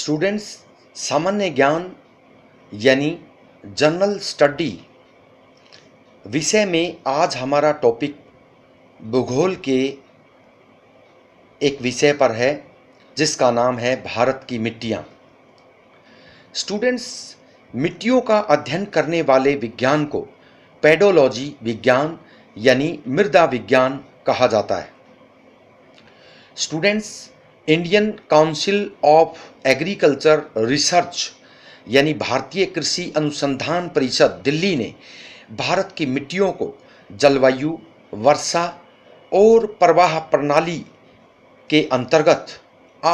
students सामान्य ज्ञान यानी जनरल स्टडी विषय में आज हमारा टॉपिक भूगोल के एक विषय पर है जिसका नाम है भारत की मिट्टियाँ स्टूडेंट्स मिट्टियों का अध्ययन करने वाले विज्ञान को पेडोलॉजी विज्ञान यानी मृदा विज्ञान कहा जाता है students Indian council of agriculture research यानी भारतीय कृषि अनुसंधान परिषद दिल्ली ने भारत की मिट्टियों को जलवायु वर्षा और प्रवाह प्रणाली के अंतर्गत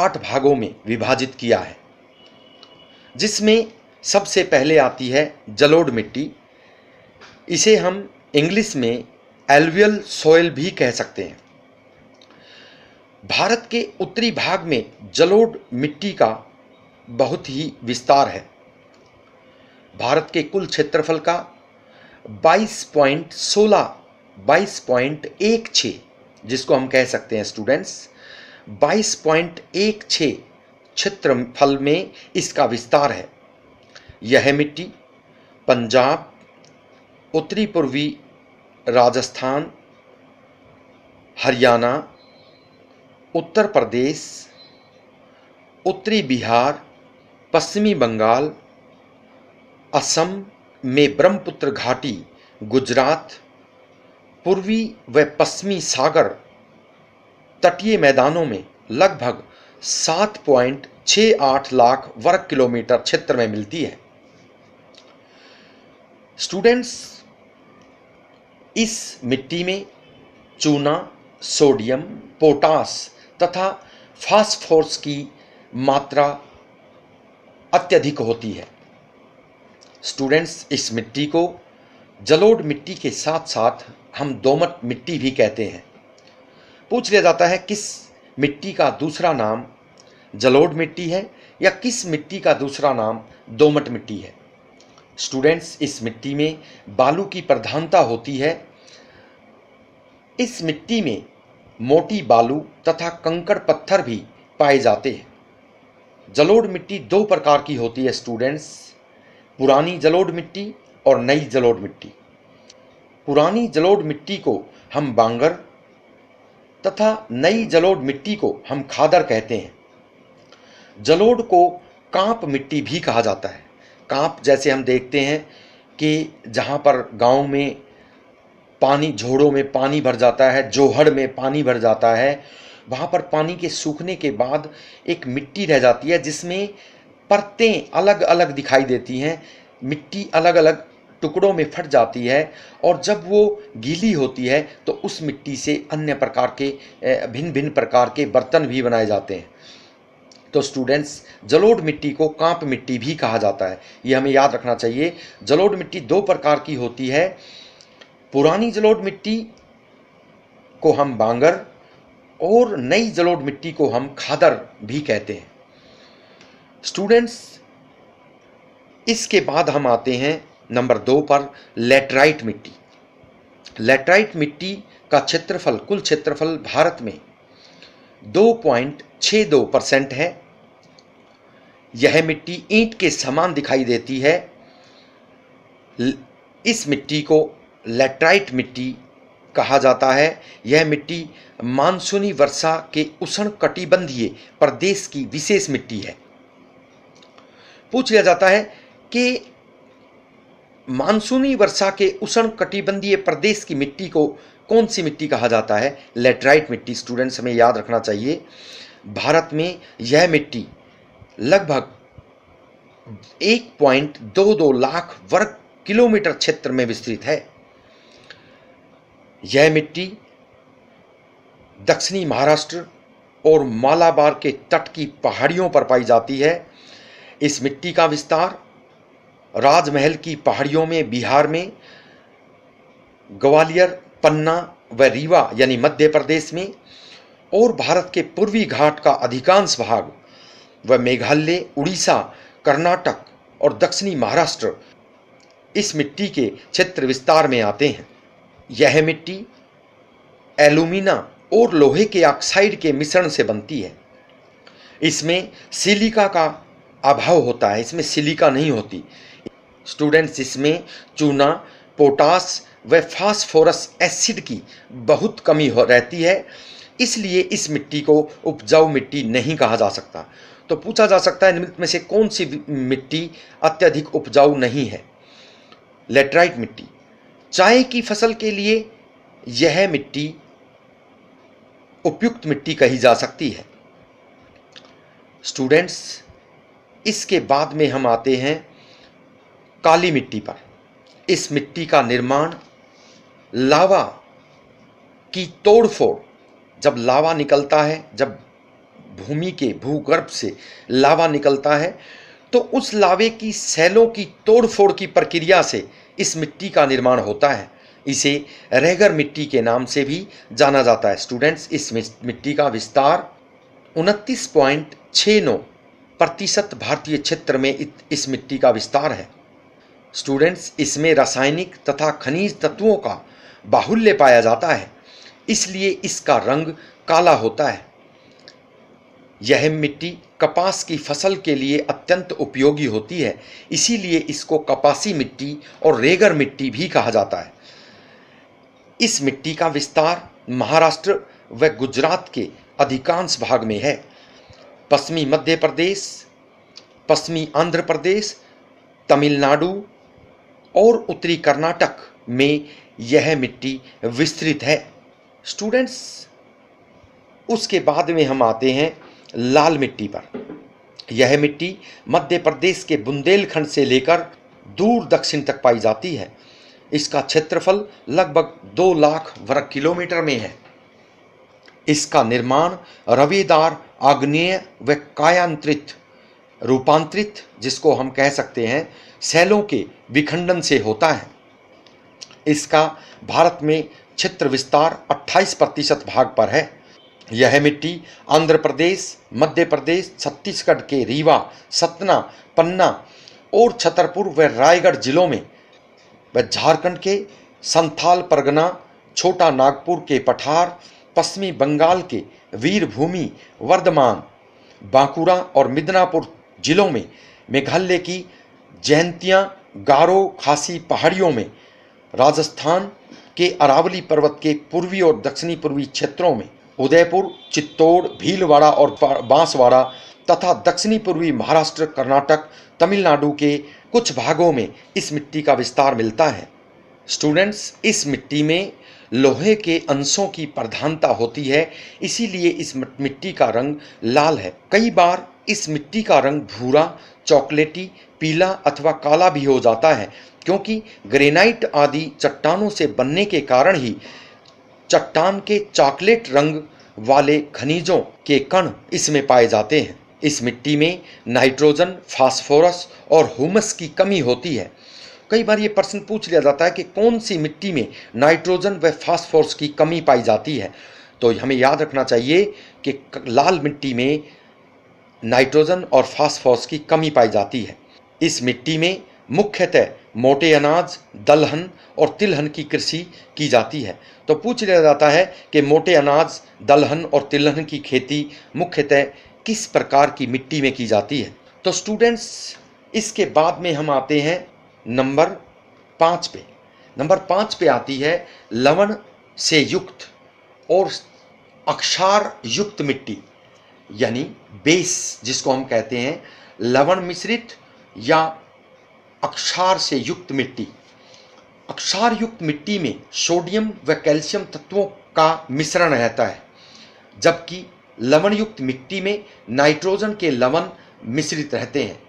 आठ भागों में विभाजित किया है जिसमें सबसे पहले आती है जलोढ़ मिट्टी इसे हम इंग्लिश में एलवियल सोयल भी कह सकते हैं भारत के उत्तरी भाग में जलोढ़ मिट्टी का बहुत ही विस्तार है भारत के कुल क्षेत्रफल का 22.16 22.16 जिसको हम कह सकते हैं स्टूडेंट्स 22.16 क्षेत्रफल में इसका विस्तार है यह मिट्टी पंजाब उत्तरी पूर्वी राजस्थान हरियाणा उत्तर प्रदेश उत्तरी बिहार पश्चिमी बंगाल असम में ब्रह्मपुत्र घाटी गुजरात पूर्वी व पश्चिमी सागर तटीय मैदानों में लगभग सात पॉइंट छः आठ लाख वर्ग किलोमीटर क्षेत्र में मिलती है स्टूडेंट्स इस मिट्टी में चूना सोडियम पोटास तथा फास्फोर्स की मात्रा अत्यधिक होती है स्टूडेंट्स इस मिट्टी को जलोड मिट्टी के साथ साथ हम दोमट मिट्टी भी कहते हैं पूछ लिया जाता है किस मिट्टी का दूसरा नाम जलोड मिट्टी है या किस मिट्टी का दूसरा नाम दोमट मिट्टी है स्टूडेंट्स इस मिट्टी में बालू की प्रधानता होती है इस मिट्टी में मोटी बालू तथा कंकड़ पत्थर भी पाए जाते हैं जलोढ़ मिट्टी दो प्रकार की होती है स्टूडेंट्स पुरानी जलोढ़ मिट्टी और नई जलोढ़ मिट्टी पुरानी जलोढ़ मिट्टी को हम बांगर तथा नई जलोढ़ मिट्टी को हम खादर कहते हैं जलोढ़ को कांप मिट्टी भी कहा जाता है कांप जैसे हम देखते हैं कि जहाँ पर गांव में पानी झोड़ों में पानी भर जाता है जोहड़ में पानी भर जाता है वहाँ पर पानी के सूखने के बाद एक मिट्टी रह जाती है जिसमें परतें अलग अलग दिखाई देती हैं मिट्टी अलग अलग टुकड़ों में फट जाती है और जब वो गीली होती है तो उस मिट्टी से अन्य प्रकार के भिन्न भिन्न प्रकार के बर्तन भी बनाए जाते हैं तो स्टूडेंट्स जलोढ़ मिट्टी को कांप मिट्टी भी कहा जाता है ये हमें याद रखना चाहिए जलोढ़ मिट्टी दो प्रकार की होती है पुरानी जलोढ़ मिट्टी को हम बांगर और नई जलोढ़ मिट्टी को हम खादर भी कहते हैं स्टूडेंट्स इसके बाद हम आते हैं नंबर दो पर लेटराइट मिट्टी लेटराइट मिट्टी का क्षेत्रफल कुल क्षेत्रफल भारत में दो पॉइंट दो परसेंट है यह मिट्टी ईंट के समान दिखाई देती है इस मिट्टी को लेटराइट मिट्टी कहा जाता है यह मिट्टी मानसूनी वर्षा के उष्ण कटिबंधीय प्रदेश की विशेष मिट्टी है पूछ लिया जाता है कि मानसूनी वर्षा के उष्ण कटिबंधीय प्रदेश की मिट्टी को कौन सी मिट्टी कहा जाता है लेटराइट मिट्टी स्टूडेंट्स हमें याद रखना चाहिए भारत में यह मिट्टी लगभग एक पॉइंट दो दो लाख वर्ग किलोमीटर क्षेत्र में विस्तृत है यह मिट्टी दक्षिणी महाराष्ट्र और मालाबार के तट की पहाड़ियों पर पाई जाती है इस मिट्टी का विस्तार राजमहल की पहाड़ियों में बिहार में ग्वालियर पन्ना व रीवा यानी मध्य प्रदेश में और भारत के पूर्वी घाट का अधिकांश भाग व मेघालय उड़ीसा कर्नाटक और दक्षिणी महाराष्ट्र इस मिट्टी के क्षेत्र विस्तार में आते हैं यह मिट्टी एलुमिना और लोहे के ऑक्साइड के मिश्रण से बनती है इसमें सिलिका का अभाव होता है इसमें सिलिका नहीं होती स्टूडेंट्स इसमें चूना पोटास व फास्फोरस एसिड की बहुत कमी हो रहती है इसलिए इस मिट्टी को उपजाऊ मिट्टी नहीं कहा जा सकता तो पूछा जा सकता है निम्नलिखित में से कौन सी मिट्टी अत्यधिक उपजाऊ नहीं है लेटराइट मिट्टी चाय की फसल के लिए यह मिट्टी उपयुक्त मिट्टी कही जा सकती है स्टूडेंट्स इसके बाद में हम आते हैं काली मिट्टी पर इस मिट्टी का निर्माण लावा की तोड़फोड़ जब लावा निकलता है जब भूमि के भूगर्भ से लावा निकलता है तो उस लावे की सैलों की तोड़फोड़ की प्रक्रिया से इस मिट्टी का निर्माण होता है इसे रहगर मिट्टी के नाम से भी जाना जाता है स्टूडेंट्स इस मिट्टी का विस्तार उनतीस नौ प्रतिशत भारतीय क्षेत्र में इस मिट्टी का विस्तार है स्टूडेंट्स इसमें रासायनिक तथा खनिज तत्वों का बाहुल्य पाया जाता है इसलिए इसका रंग काला होता है यह मिट्टी कपास की फसल के लिए अत्यंत उपयोगी होती है इसीलिए इसको कपासी मिट्टी और रेगर मिट्टी भी कहा जाता है इस मिट्टी का विस्तार महाराष्ट्र व गुजरात के अधिकांश भाग में है पश्चिमी मध्य प्रदेश पश्चिमी आंध्र प्रदेश तमिलनाडु और उत्तरी कर्नाटक में यह मिट्टी विस्तृत है स्टूडेंट्स उसके बाद में हम आते हैं लाल मिट्टी पर यह मिट्टी मध्य प्रदेश के बुंदेलखंड से लेकर दूर दक्षिण तक पाई जाती है इसका क्षेत्रफल लगभग दो लाख वर्ग किलोमीटर में है इसका निर्माण रविदार आग्नेय व कायांतरित रूपांतरित जिसको हम कह सकते हैं सैलों के विखंडन से होता है इसका भारत में क्षेत्र विस्तार 28 प्रतिशत भाग पर है यह मिट्टी आंध्र प्रदेश मध्य प्रदेश छत्तीसगढ़ के रीवा सतना पन्ना और छतरपुर व रायगढ़ जिलों में व झारखंड के संथाल परगना छोटा नागपुर के पठार पश्चिमी बंगाल के वीरभूमि वर्धमान बांकुड़ा और मिदनापुर जिलों में मेघालय की जयंतियाँ गारो खासी पहाड़ियों में राजस्थान के अरावली पर्वत के पूर्वी और दक्षिणी पूर्वी क्षेत्रों में उदयपुर चित्तौड़ भीलवाड़ा और बांसवाड़ा तथा दक्षिणी पूर्वी महाराष्ट्र कर्नाटक तमिलनाडु के कुछ भागों में इस मिट्टी का विस्तार मिलता है स्टूडेंट्स इस मिट्टी में लोहे के अंशों की प्रधानता होती है इसीलिए इस मिट्टी का रंग लाल है कई बार इस मिट्टी का रंग भूरा चॉकलेटी पीला अथवा काला भी हो जाता है क्योंकि ग्रेनाइट आदि चट्टानों से बनने के कारण ही चट्टान के चॉकलेट रंग वाले खनिजों के कण इसमें पाए जाते हैं इस मिट्टी में नाइट्रोजन फास्फोरस और हुमस की कमी होती है कई बार ये प्रश्न पूछ लिया जाता है कि कौन सी मिट्टी में नाइट्रोजन व फास्फोरस की कमी पाई जाती है तो हमें याद रखना चाहिए कि लाल मिट्टी में नाइट्रोजन और फास्फोरस की कमी पाई जाती है इस मिट्टी में मुख्यतः मोटे अनाज दलहन और तिलहन की कृषि की जाती है तो पूछ लिया जाता है कि मोटे अनाज दलहन और तिलहन की खेती मुख्यतः किस प्रकार की मिट्टी में की जाती है तो स्टूडेंट्स इसके बाद में हम आते हैं नंबर पाँच पे नंबर पाँच पे आती है लवण से युक्त और अक्षार युक्त मिट्टी यानी बेस जिसको हम कहते हैं लवण मिश्रित या अक्षार से युक्त मिट्टी अक्षार युक्त मिट्टी में सोडियम व कैल्शियम तत्वों का मिश्रण रहता है जबकि लवण युक्त मिट्टी में नाइट्रोजन के लवण मिश्रित रहते हैं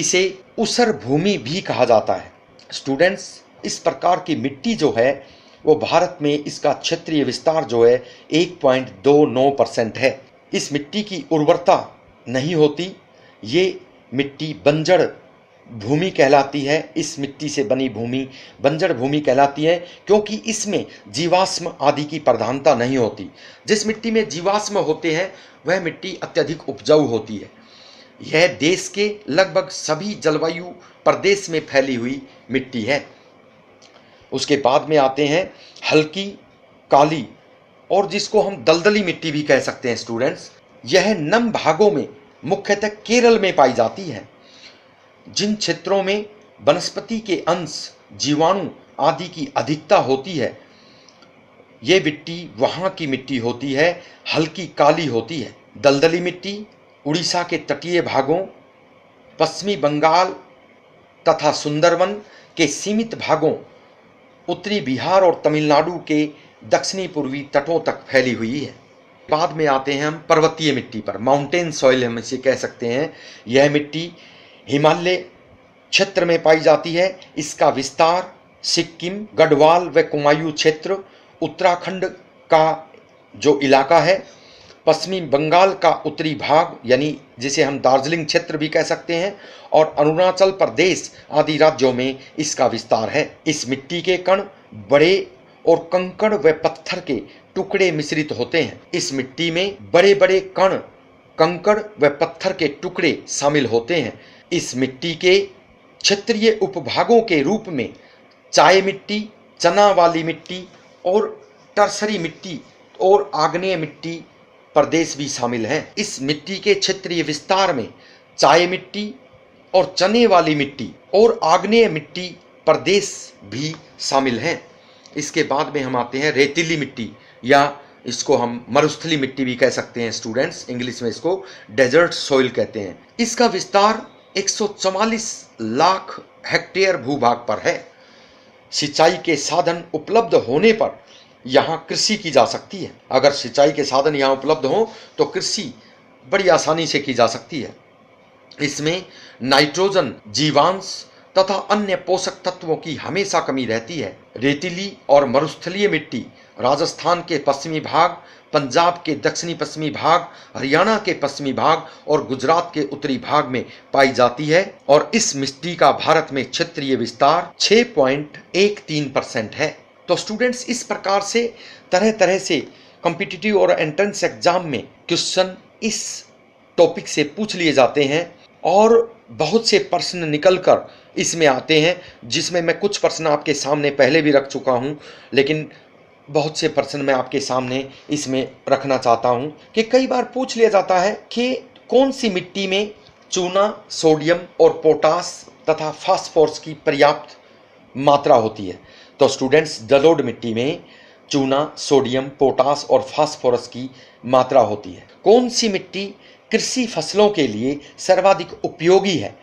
इसे उसर भूमि भी कहा जाता है स्टूडेंट्स इस प्रकार की मिट्टी जो है वो भारत में इसका क्षेत्रीय विस्तार जो है 1.29 परसेंट है इस मिट्टी की उर्वरता नहीं होती ये मिट्टी बंजर भूमि कहलाती है इस मिट्टी से बनी भूमि बंजर भूमि कहलाती है क्योंकि इसमें जीवाश्म आदि की प्रधानता नहीं होती जिस मिट्टी में जीवाश्म होते हैं वह मिट्टी अत्यधिक उपजाऊ होती है यह देश के लगभग सभी जलवायु प्रदेश में फैली हुई मिट्टी है उसके बाद में आते हैं हल्की काली और जिसको हम दलदली मिट्टी भी कह सकते हैं स्टूडेंट्स यह नम भागों में मुख्यतः केरल में पाई जाती है जिन क्षेत्रों में वनस्पति के अंश जीवाणु आदि की अधिकता होती है ये मिट्टी वहाँ की मिट्टी होती है हल्की काली होती है दलदली मिट्टी उड़ीसा के तटीय भागों पश्चिमी बंगाल तथा सुंदरवन के सीमित भागों उत्तरी बिहार और तमिलनाडु के दक्षिणी पूर्वी तटों तक फैली हुई है बाद में आते हैं हम पर्वतीय मिट्टी पर माउंटेन सॉइल हम इसे कह सकते हैं यह मिट्टी हिमालय क्षेत्र में पाई जाती है इसका विस्तार सिक्किम गढ़वाल व कुमायूं क्षेत्र उत्तराखंड का जो इलाका है पश्चिमी बंगाल का उत्तरी भाग यानी जिसे हम दार्जिलिंग क्षेत्र भी कह सकते हैं और अरुणाचल प्रदेश आदि राज्यों में इसका विस्तार है इस मिट्टी के कण बड़े और कंकड़ व पत्थर के टुकड़े मिश्रित होते हैं इस मिट्टी में बड़े बड़े कण कंकड़ व पत्थर के टुकड़े शामिल होते हैं इस मिट्टी के क्षेत्रीय उपभागों के रूप में चाय मिट्टी चना वाली मिट्टी और टर्सरी मिट्टी और आग्नेय मिट्टी प्रदेश भी शामिल है इस मिट्टी के क्षेत्रीय विस्तार में चाय मिट्टी और चने वाली मिट्टी और आग्नेय मिट्टी प्रदेश भी शामिल हैं इसके बाद में हम आते हैं रेतीली मिट्टी या इसको हम मरुस्थली मिट्टी भी कह सकते हैं स्टूडेंट्स इंग्लिश में इसको डेजर्ट सॉइल कहते हैं इसका विस्तार 144 लाख हेक्टेयर भूभाग पर है सिंचाई के साधन उपलब्ध होने पर यहाँ कृषि की जा सकती है अगर सिंचाई के साधन यहाँ उपलब्ध हों तो कृषि बड़ी आसानी से की जा सकती है इसमें नाइट्रोजन जीवांश तथा अन्य पोषक तत्वों की हमेशा कमी रहती है रेतीली और मरुस्थलीय मिट्टी राजस्थान के पश्चिमी भाग पंजाब के दक्षिणी पश्चिमी भाग हरियाणा के पश्चिमी भाग और गुजरात के उत्तरी भाग में पाई जाती है और इस मिट्टी का भारत में क्षेत्रीय विस्तार 6.13 परसेंट है तो स्टूडेंट्स इस प्रकार से तरह तरह से कॉम्पिटिटिव और एंट्रेंस एग्जाम में क्वेश्चन इस टॉपिक से पूछ लिए जाते हैं और बहुत से प्रश्न निकल कर इसमें आते हैं जिसमें मैं कुछ प्रश्न आपके सामने पहले भी रख चुका हूँ लेकिन बहुत से प्रश्न मैं आपके सामने इसमें रखना चाहता हूँ कि कई बार पूछ लिया जाता है कि कौन सी मिट्टी में चूना सोडियम और पोटास तथा फास्फोरस की पर्याप्त मात्रा होती है तो स्टूडेंट्स जलोड मिट्टी में चूना सोडियम पोटास और फास्फोरस की मात्रा होती है कौन सी मिट्टी कृषि फसलों के लिए सर्वाधिक उपयोगी है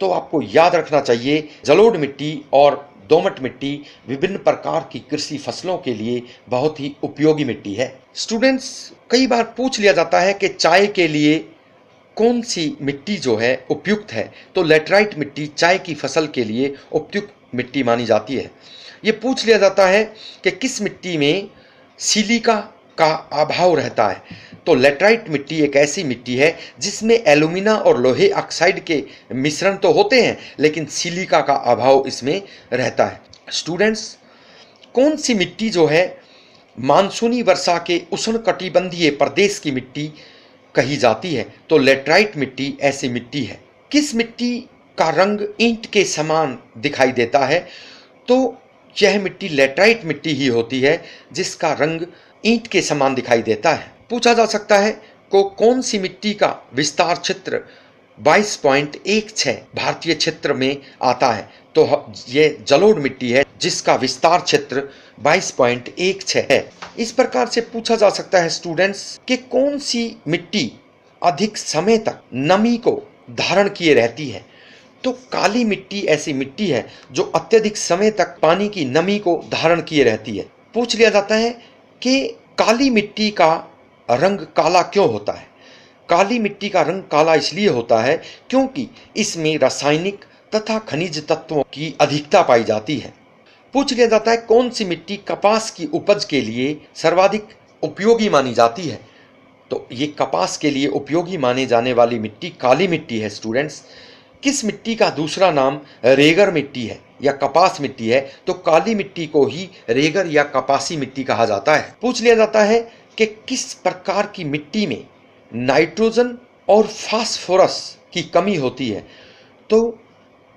तो आपको याद रखना चाहिए जलोढ़ मिट्टी और दोमट मिट्टी विभिन्न प्रकार की कृषि फसलों के लिए बहुत ही उपयोगी मिट्टी है स्टूडेंट्स कई बार पूछ लिया जाता है कि चाय के लिए कौन सी मिट्टी जो है उपयुक्त है तो लेटराइट मिट्टी चाय की फसल के लिए उपयुक्त मिट्टी मानी जाती है ये पूछ लिया जाता है कि किस मिट्टी में सिलिका का अभाव रहता है तो लेटराइट मिट्टी एक ऐसी मिट्टी है जिसमें एलुमिना और लोहे ऑक्साइड के मिश्रण तो होते हैं लेकिन सिलिका का अभाव इसमें रहता है स्टूडेंट्स कौन सी मिट्टी जो है मानसूनी वर्षा के उष्ण कटिबंधीय प्रदेश की मिट्टी कही जाती है तो लेटराइट मिट्टी ऐसी मिट्टी है किस मिट्टी का रंग ईंट के समान दिखाई देता है तो यह मिट्टी लेटराइट मिट्टी ही होती है जिसका रंग ईंट के समान दिखाई देता है पूछा जा सकता है को कौन सी मिट्टी का विस्तार क्षेत्र 22.16 भारतीय क्षेत्र में आता है तो ये जलोढ़ मिट्टी है जिसका विस्तार क्षेत्र 22.16 है इस प्रकार से पूछा जा सकता है स्टूडेंट्स कि कौन सी मिट्टी अधिक समय तक नमी को धारण किए रहती है तो काली मिट्टी ऐसी मिट्टी है जो अत्यधिक समय तक पानी की नमी को धारण किए रहती है पूछ लिया जाता है कि काली मिट्टी का रंग काला क्यों होता है काली मिट्टी का रंग काला इसलिए होता है क्योंकि इसमें रासायनिक तथा खनिज तत्वों की अधिकता पाई जाती है पूछ लिया जाता है कौन सी मिट्टी कपास की उपज के लिए सर्वाधिक उपयोगी मानी जाती है तो ये कपास के लिए उपयोगी माने जाने वाली मिट्टी काली मिट्टी है स्टूडेंट्स किस मिट्टी का दूसरा नाम रेगर मिट्टी है या कपास मिट्टी है तो काली मिट्टी को ही रेगर या कपासी मिट्टी कहा जाता है पूछ लिया जाता है कि किस प्रकार की मिट्टी में नाइट्रोजन और फास्फोरस की कमी होती है तो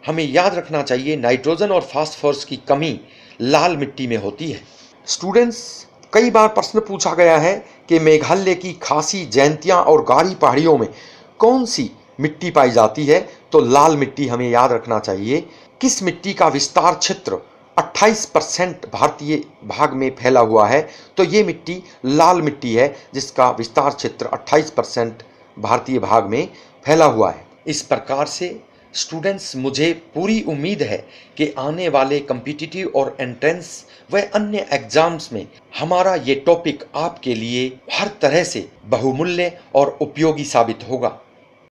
हमें याद रखना चाहिए नाइट्रोजन और फास्फोरस की कमी लाल मिट्टी में होती है स्टूडेंट्स कई बार प्रश्न पूछा गया है कि मेघालय की खासी जयंतियाँ और गाढ़ी पहाड़ियों में कौन सी मिट्टी पाई जाती है तो लाल मिट्टी हमें याद रखना चाहिए किस मिट्टी का विस्तार क्षेत्र 28 परसेंट भारतीय भाग में फैला हुआ है तो ये मिट्टी लाल मिट्टी है जिसका विस्तार क्षेत्र 28 परसेंट भारतीय भाग में फैला हुआ है इस प्रकार से स्टूडेंट्स मुझे पूरी उम्मीद है कि आने वाले कम्पिटिटिव और एंट्रेंस व अन्य एग्जाम्स में हमारा ये टॉपिक आपके लिए हर तरह से बहुमूल्य और उपयोगी साबित होगा